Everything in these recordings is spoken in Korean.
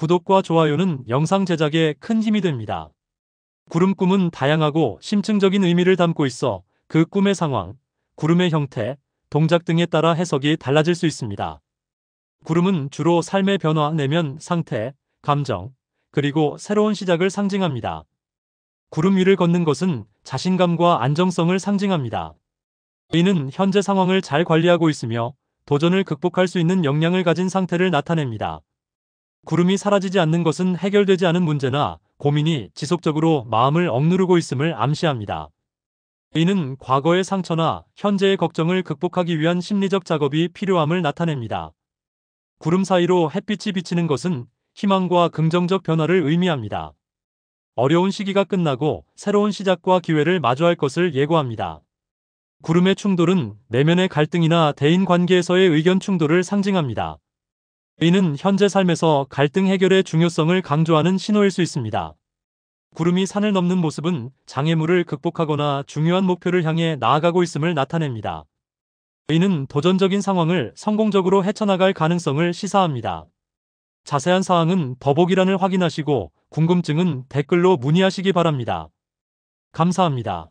구독과 좋아요는 영상 제작에 큰 힘이 됩니다. 구름 꿈은 다양하고 심층적인 의미를 담고 있어 그 꿈의 상황, 구름의 형태, 동작 등에 따라 해석이 달라질 수 있습니다. 구름은 주로 삶의 변화, 내면 상태, 감정, 그리고 새로운 시작을 상징합니다. 구름 위를 걷는 것은 자신감과 안정성을 상징합니다. 이는 현재 상황을 잘 관리하고 있으며 도전을 극복할 수 있는 역량을 가진 상태를 나타냅니다. 구름이 사라지지 않는 것은 해결되지 않은 문제나 고민이 지속적으로 마음을 억누르고 있음을 암시합니다. 이는 과거의 상처나 현재의 걱정을 극복하기 위한 심리적 작업이 필요함을 나타냅니다. 구름 사이로 햇빛이 비치는 것은 희망과 긍정적 변화를 의미합니다. 어려운 시기가 끝나고 새로운 시작과 기회를 마주할 것을 예고합니다. 구름의 충돌은 내면의 갈등이나 대인 관계에서의 의견 충돌을 상징합니다. 의는 현재 삶에서 갈등 해결의 중요성을 강조하는 신호일 수 있습니다. 구름이 산을 넘는 모습은 장애물을 극복하거나 중요한 목표를 향해 나아가고 있음을 나타냅니다. 의는 도전적인 상황을 성공적으로 헤쳐나갈 가능성을 시사합니다. 자세한 사항은 더보기란을 확인하시고 궁금증은 댓글로 문의하시기 바랍니다. 감사합니다.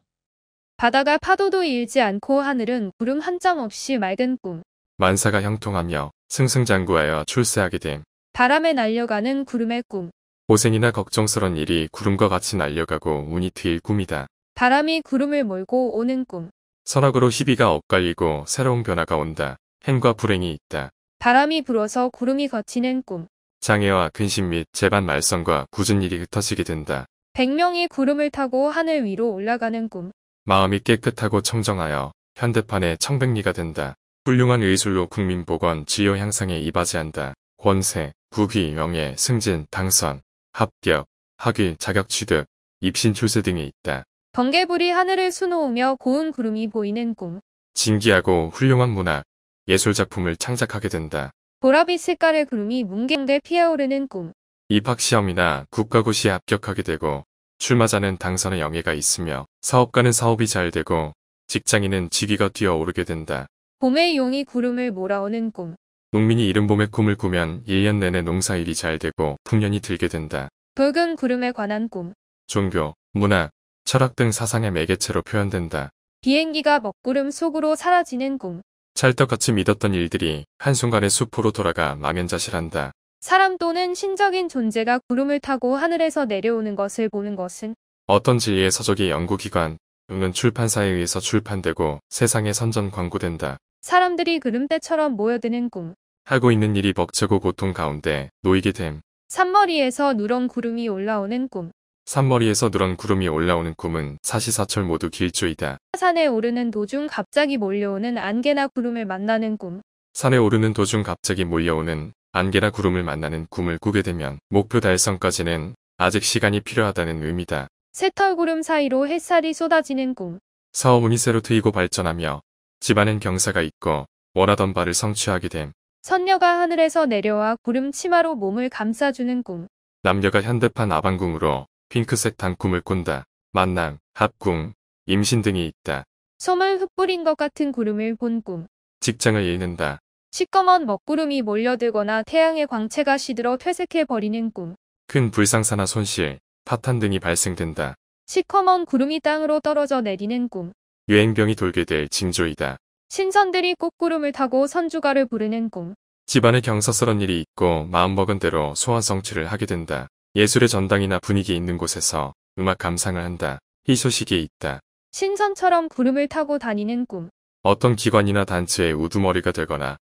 바다가 파도도 일지 않고 하늘은 구름 한 점 없이 맑은 꿈. 만사가 형통하며 승승장구하여 출세하게 됨. 바람에 날려가는 구름의 꿈. 고생이나 걱정스런 일이 구름과 같이 날려가고 운이 트일 꿈이다. 바람이 구름을 몰고 오는 꿈. 선악으로 희비가 엇갈리고 새로운 변화가 온다. 행과 불행이 있다. 바람이 불어서 구름이 거치는 꿈. 장애와 근심 및 재반 말썽과 굳은 일이 흩어지게 된다. 백명이 구름을 타고 하늘 위로 올라가는 꿈. 마음이 깨끗하고 청정하여 현대판의 청백리가 된다. 훌륭한 의술로 국민 보건 지효 향상에 이바지한다. 권세, 부귀, 명예, 승진, 당선, 합격, 학위, 자격 취득, 입신 출세 등이 있다. 번개불이 하늘을 수놓으며 고운 구름이 보이는 꿈. 진기하고 훌륭한 문학, 예술 작품을 창작하게 된다. 보라빛 색깔의 구름이 뭉게뭉게 피어오르는 꿈. 입학시험이나 국가고시에 합격하게 되고 출마자는 당선의 영예가 있으며 사업가는 사업이 잘 되고 직장인은 직위가 뛰어오르게 된다. 봄의 용이 구름을 몰아오는 꿈. 농민이 이른 봄에 꿈을 꾸면 1년 내내 농사일이 잘 되고 풍년이 들게 된다. 붉은 구름에 관한 꿈. 종교, 문화, 철학 등 사상의 매개체로 표현된다. 비행기가 먹구름 속으로 사라지는 꿈. 찰떡같이 믿었던 일들이 한순간에 수포로 돌아가 망연자실한다. 사람 또는 신적인 존재가 구름을 타고 하늘에서 내려오는 것을 보는 것은 어떤 진리의 서적이 연구기관, 또는 출판사에 의해서 출판되고 세상에 선전 광고된다. 사람들이 그름대처럼 모여드는 꿈. 하고 있는 일이 벅차고 고통 가운데 놓이게 됨. 산머리에서 누런 구름이 올라오는 꿈. 산머리에서 누런 구름이 올라오는 꿈은 사시사철 모두 길조이다. 산에 오르는 도중 갑자기 몰려오는 안개나 구름을 만나는 꿈. 산에 오르는 도중 갑자기 몰려오는 안개나 구름을 만나는 꿈을 꾸게 되면 목표 달성까지는 아직 시간이 필요하다는 의미다. 새털구름 사이로 햇살이 쏟아지는 꿈. 사업음이 새로 트이고 발전하며 집안엔 경사가 있고 원하던 바를 성취하게 됨. 선녀가 하늘에서 내려와 구름 치마로 몸을 감싸주는 꿈. 남녀가 현대판 아방궁으로 핑크색 단꿈을 꾼다. 만남, 합궁, 임신 등이 있다. 솜을 흩뿌린 것 같은 구름을 본 꿈. 직장을 잃는다. 시꺼먼 먹구름이 몰려들거나 태양의 광채가 시들어 퇴색해버리는 꿈. 큰 불상사나 손실, 파탄 등이 발생된다. 시커먼 구름이 땅으로 떨어져 내리는 꿈. 유행병이 돌게 될 징조이다. 신선들이 꽃구름을 타고 선주가를 부르는 꿈. 집안에 경사스런 일이 있고 마음먹은 대로 소원 성취를 하게 된다. 예술의 전당이나 분위기 있는 곳에서 음악 감상을 한다. 희소식이 있다. 신선처럼 구름을 타고 다니는 꿈. 어떤 기관이나 단체의 우두머리가 되거나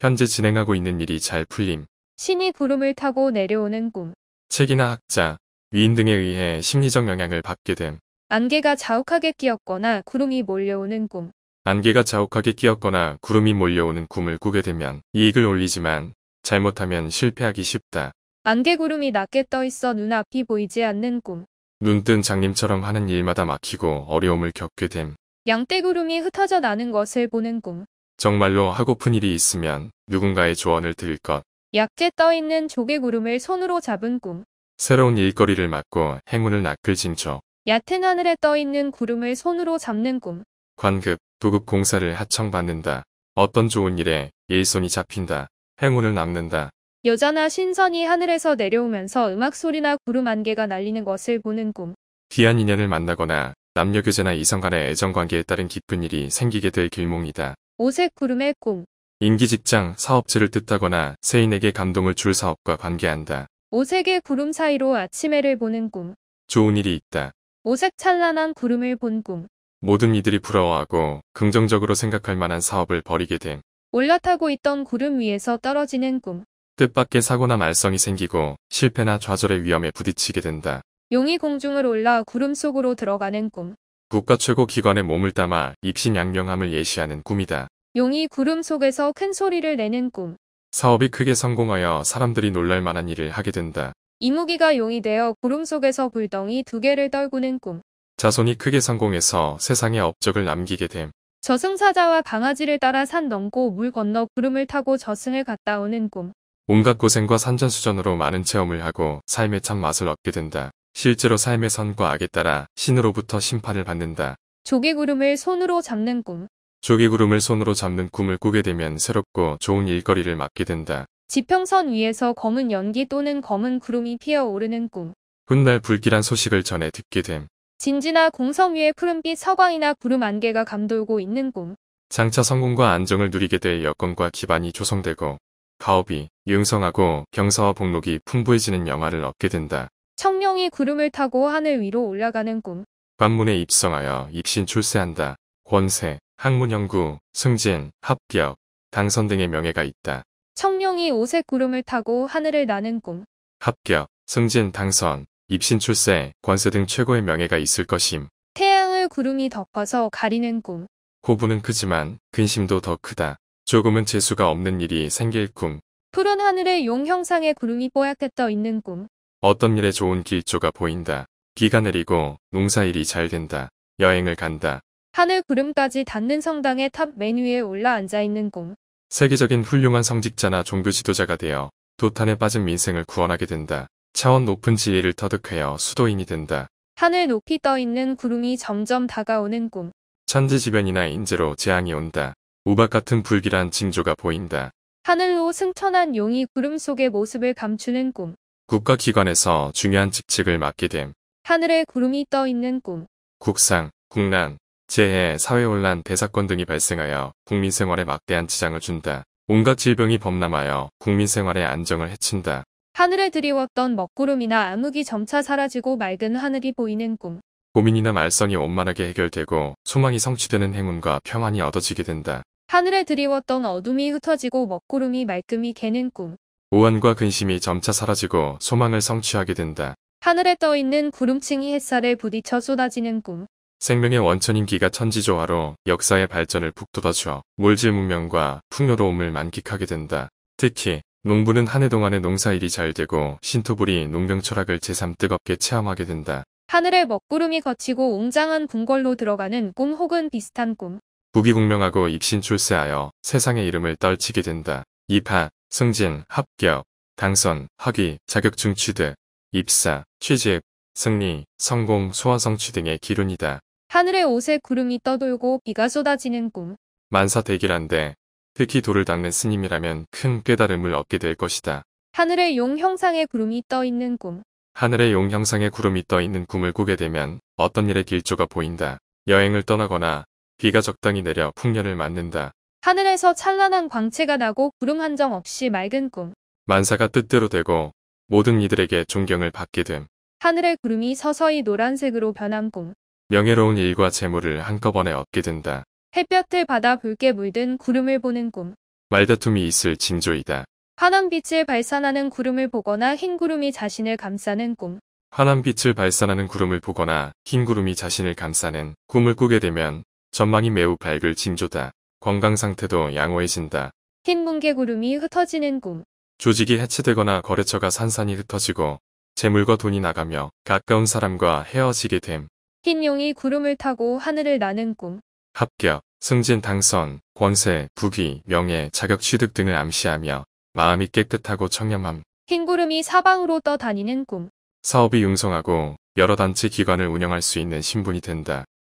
현재 진행하고 있는 일이 잘 풀림. 신이 구름을 타고 내려오는 꿈. 책이나 학자, 위인 등에 의해 심리적 영향을 받게 됨. 안개가 자욱하게 끼었거나 구름이 몰려오는 꿈. 안개가 자욱하게 끼었거나 구름이 몰려오는 꿈을 꾸게 되면 이익을 올리지만 잘못하면 실패하기 쉽다. 안개 구름이 낮게 떠 있어 눈앞이 보이지 않는 꿈. 눈뜬 장님처럼 하는 일마다 막히고 어려움을 겪게 됨. 양떼 구름이 흩어져 나는 것을 보는 꿈. 정말로 하고픈 일이 있으면 누군가의 조언을 들을 것. 약재 떠 있는 조개 구름을 손으로 잡은 꿈. 새로운 일거리를 맡고 행운을 낚을 징조. 얕은 하늘에 떠있는 구름을 손으로 잡는 꿈. 관급, 도급 공사를 하청받는다. 어떤 좋은 일에 예의손이 잡힌다. 행운을 남는다. 여자나 신선이 하늘에서 내려오면서 음악 소리나 구름 안개가 날리는 것을 보는 꿈. 귀한 인연을 만나거나 남녀교제나 이성 간의 애정관계에 따른 기쁜 일이 생기게 될 길몽이다. 오색 구름의 꿈. 임기직장, 사업체를 뜻하거나 세인에게 감동을 줄 사업과 관계한다. 오색의 구름 사이로 아침해를 보는 꿈. 좋은 일이 있다. 오색찬란한 구름을 본 꿈. 모든 이들이 부러워하고 긍정적으로 생각할 만한 사업을 벌이게 됨. 올라타고 있던 구름 위에서 떨어지는 꿈. 뜻밖의 사고나 말썽이 생기고 실패나 좌절의 위험에 부딪히게 된다. 용이 공중을 올라 구름 속으로 들어가는 꿈. 국가 최고 기관의 몸을 담아 입신양명함을 예시하는 꿈이다. 용이 구름 속에서 큰 소리를 내는 꿈. 사업이 크게 성공하여 사람들이 놀랄 만한 일을 하게 된다. 이무기가 용이 되어 구름 속에서 불덩이 두 개를 떨구는 꿈. 자손이 크게 성공해서 세상에 업적을 남기게 됨. 저승사자와 강아지를 따라 산 넘고 물 건너 구름을 타고 저승을 갔다 오는 꿈. 온갖 고생과 산전수전으로 많은 체험을 하고 삶의 참맛을 얻게 된다. 실제로 삶의 선과 악에 따라 신으로부터 심판을 받는다. 조개구름을 손으로 잡는 꿈. 조개구름을 손으로 잡는 꿈을 꾸게 되면 새롭고 좋은 일거리를 맡게 된다. 지평선 위에서 검은 연기 또는 검은 구름이 피어오르는 꿈. 훗날 불길한 소식을 전해 듣게 됨. 진지나 공성 위에 푸른빛 서광이나 구름 안개가 감돌고 있는 꿈. 장차 성공과 안정을 누리게 될 여건과 기반이 조성되고 가업이 융성하고 경사와 복록이 풍부해지는 영화를 얻게 된다. 청룡이 구름을 타고 하늘 위로 올라가는 꿈. 관문에 입성하여 입신 출세한다. 권세, 학문 연구, 승진, 합격, 당선 등의 명예가 있다. 청룡이 오색 구름을 타고 하늘을 나는 꿈. 합격, 승진, 당선, 입신 출세, 권세 등 최고의 명예가 있을 것임. 태양을 구름이 덮어서 가리는 꿈. 호부는 크지만 근심도 더 크다. 조금은 재수가 없는 일이 생길 꿈. 푸른 하늘에 용 형상의 구름이 뽀얗게 떠 있는 꿈. 어떤 일에 좋은 길조가 보인다. 비가 내리고 농사일이 잘 된다. 여행을 간다. 하늘 구름까지 닿는 성당의 탑 맨 위에 올라 앉아 있는 꿈. 세계적인 훌륭한 성직자나 종교 지도자가 되어 도탄에 빠진 민생을 구원하게 된다. 차원 높은 지혜를 터득하여 수도인이 된다. 하늘 높이 떠있는 구름이 점점 다가오는 꿈. 천지지변이나 인재로 재앙이 온다. 우박 같은 불길한 징조가 보인다. 하늘로 승천한 용이 구름 속의 모습을 감추는 꿈. 국가기관에서 중요한 직책을 맡게 됨. 하늘에 구름이 떠있는 꿈. 국상, 국난, 재해, 사회혼란, 대사건 등이 발생하여 국민 생활에 막대한 지장을 준다. 온갖 질병이 범람하여 국민 생활의 안정을 해친다. 하늘에 드리웠던 먹구름이나 암흑이 점차 사라지고 맑은 하늘이 보이는 꿈. 고민이나 말썽이 원만하게 해결되고 소망이 성취되는 행운과 평안이 얻어지게 된다. 하늘에 드리웠던 어둠이 흩어지고 먹구름이 말끔히 개는 꿈. 우한과 근심이 점차 사라지고 소망을 성취하게 된다. 하늘에 떠있는 구름층이 햇살에 부딪혀 쏟아지는 꿈. 생명의 원천인 기가 천지조화로 역사의 발전을 북돋아주어 물질 문명과 풍요로움을 만끽하게 된다. 특히 농부는 한 해 동안의 농사일이 잘 되고 신토불이 농경 철학을 제삼 뜨겁게 체험하게 된다. 하늘에 먹구름이 거치고 웅장한 궁궐로 들어가는 꿈 혹은 비슷한 꿈. 부귀공명하고 입신출세하여 세상의 이름을 떨치게 된다. 입하, 승진, 합격, 당선, 학위, 자격증 취득, 입사, 취직, 승리, 성공, 소원성취 등의 기론이다 하늘에 옷에 구름이 떠돌고 비가 쏟아지는 꿈. 만사대기란데 특히 돌을 닦는 스님이라면 큰 깨달음을 얻게 될 것이다. 하늘의용 형상의 구름이 떠 있는 꿈. 하늘의용 형상의 구름이 떠 있는 꿈을 꾸게 되면 어떤 일의 길조가 보인다. 여행을 떠나거나 비가 적당히 내려 풍년을 맞는다. 하늘에서 찬란한 광채가 나고 구름 한정 없이 맑은 꿈. 만사가 뜻대로 되고 모든 이들에게 존경을 받게 됨. 하늘의 구름이 서서히 노란색으로 변한 꿈. 명예로운 일과 재물을 한꺼번에 얻게 된다. 햇볕을 받아 붉게 물든 구름을 보는 꿈. 말다툼이 있을 징조이다. 환한 빛을 발산하는 구름을 보거나 흰 구름이 자신을 감싸는 꿈. 환한 빛을 발산하는 구름을 보거나 흰 구름이 자신을 감싸는 꿈을 꾸게 되면 전망이 매우 밝을 징조다. 건강 상태도 양호해진다. 흰뭉개 구름이 흩어지는 꿈. 조직이 해체되거나 거래처가 산산이 흩어지고 재물과 돈이 나가며 가까운 사람과 헤어지게 됨. 흰 용이 구름을 타고 하늘을 나는 꿈. 합격, 승진 당선, 권세, 부귀, 명예, 자격 취득 등을 암시하며 마음이 깨끗하고 청렴함. 흰 구름이 사방으로 떠다니는 꿈. 사업이 융성하고 여러 단체 기관을 운영할 수 있는 신분이 된다.